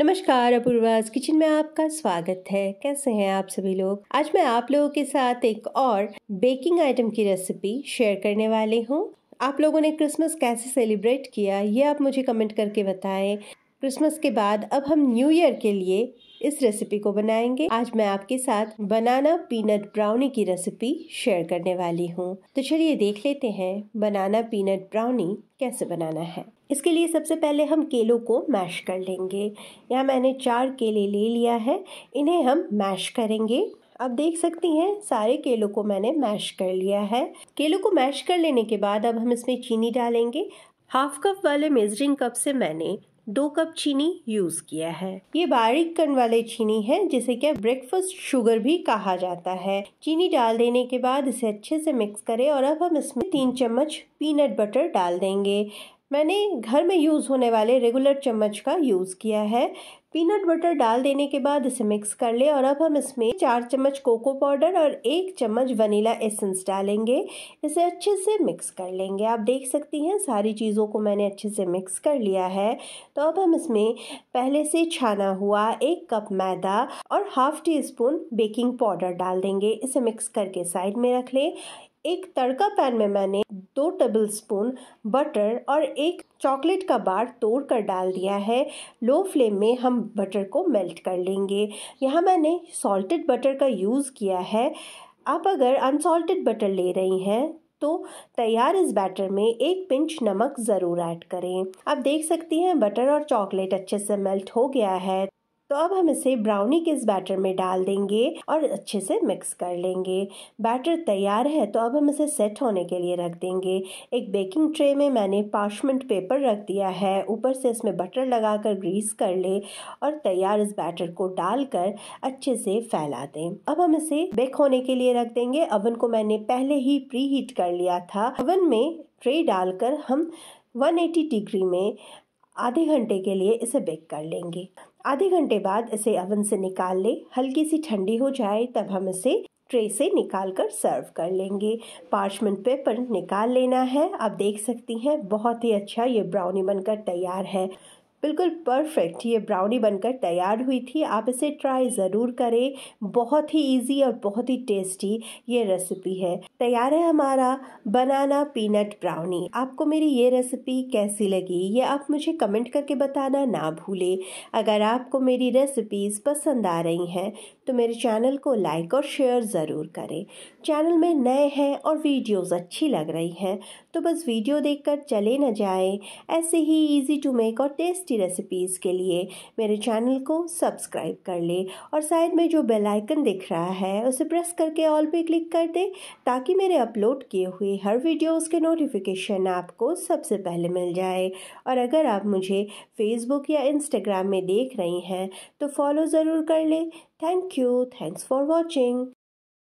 नमस्कार अपूर्वाज किचन में आपका स्वागत है कैसे हैं आप सभी लोग आज मैं आप लोगों के साथ एक और बेकिंग आइटम की रेसिपी शेयर करने वाली हूँ आप लोगों ने क्रिसमस कैसे सेलिब्रेट किया ये आप मुझे कमेंट करके बताएं क्रिसमस के बाद अब हम न्यू ईयर के लिए इस रेसिपी को बनाएंगे आज मैं आपके साथ बनाना पीनट ब्राउनी की रेसिपी शेयर करने वाली हूँ तो चलिए देख लेते हैं बनाना पीनट ब्राउनी कैसे बनाना है इसके लिए सबसे पहले हम केलों को मैश कर लेंगे यहाँ मैंने चार केले ले लिया है इन्हें हम मैश करेंगे आप देख सकती हैं सारे केलों को मैंने मैश कर लिया है केलों को मैश कर लेने के बाद अब हम इसमें चीनी डालेंगे हाफ कप वाले मेजरिंग कप से मैंने दो कप चीनी यूज़ किया है ये बारीक कण वाले चीनी है जिसे क्या ब्रेकफास्ट शुगर भी कहा जाता है चीनी डाल देने के बाद इसे अच्छे से मिक्स करें और अब हम इसमें तीन चम्मच पीनट बटर डाल देंगे मैंने घर में यूज़ होने वाले रेगुलर चम्मच का यूज़ किया है पीनट बटर डाल देने के बाद इसे मिक्स कर लें और अब हम इसमें चार चम्मच कोको पाउडर और एक चम्मच वनीला एसेंस डालेंगे इसे अच्छे से मिक्स कर लेंगे आप देख सकती हैं सारी चीज़ों को मैंने अच्छे से मिक्स कर लिया है तो अब हम इसमें पहले से छाना हुआ एक कप मैदा और half teaspoon baking powder डाल देंगे इसे मिक्स करके साइड में रख लें एक तड़का पैन में मैंने दो टेबलस्पून बटर और एक चॉकलेट का बार तोड़ कर डाल दिया है लो फ्लेम में हम बटर को मेल्ट कर लेंगे यहाँ मैंने सॉल्टेड बटर का यूज़ किया है आप अगर अनसॉल्टेड बटर ले रही हैं तो तैयार इस बैटर में एक पिंच नमक ज़रूर ऐड करें आप देख सकती हैं बटर और चॉकलेट अच्छे से मेल्ट हो गया है तो अब हम इसे ब्राउनी के इस बैटर में डाल देंगे और अच्छे से मिक्स कर लेंगे बैटर तैयार है तो अब हम इसे सेट होने के लिए रख देंगे एक बेकिंग ट्रे में मैंने पार्शमेंट पेपर रख दिया है ऊपर से इसमें बटर लगाकर ग्रीस कर ले और तैयार इस बैटर को डालकर अच्छे से फैला दें अब हम इसे बेक होने के लिए रख देंगे अवन को मैंने पहले ही प्री हीट कर लिया था अवन में ट्रे डालकर हम 180 डिग्री में आधे घंटे के लिए इसे बेक कर लेंगे आधे घंटे बाद इसे अवन से निकाल ले हल्की सी ठंडी हो जाए तब हम इसे ट्रे से निकाल कर सर्व कर लेंगे पार्चमेंट पेपर निकाल लेना है आप देख सकती हैं बहुत ही अच्छा ये ब्राउनी बनकर तैयार है बिल्कुल परफेक्ट ये ब्राउनी बनकर तैयार हुई थी आप इसे ट्राई ज़रूर करें बहुत ही इजी और बहुत ही टेस्टी ये रेसिपी है तैयार है हमारा बनाना पीनट ब्राउनी आपको मेरी ये रेसिपी कैसी लगी ये आप मुझे कमेंट करके बताना ना भूलें अगर आपको मेरी रेसिपीज़ पसंद आ रही हैं तो मेरे चैनल को लाइक और शेयर ज़रूर करें चैनल में नए हैं और वीडियोज़ अच्छी लग रही हैं तो बस वीडियो देख चले न जाएँ ऐसे ही ईजी टू मेक और टेस्ट टेस्टी रेसिपीज़ के लिए मेरे चैनल को सब्सक्राइब कर ले और साइड में जो बेल आइकन दिख रहा है उसे प्रेस करके ऑल पे क्लिक कर दे ताकि मेरे अपलोड किए हुए हर वीडियोस के नोटिफिकेशन आपको सबसे पहले मिल जाए और अगर आप मुझे फेसबुक या इंस्टाग्राम में देख रही हैं तो फॉलो ज़रूर कर लें thank you thanks for watching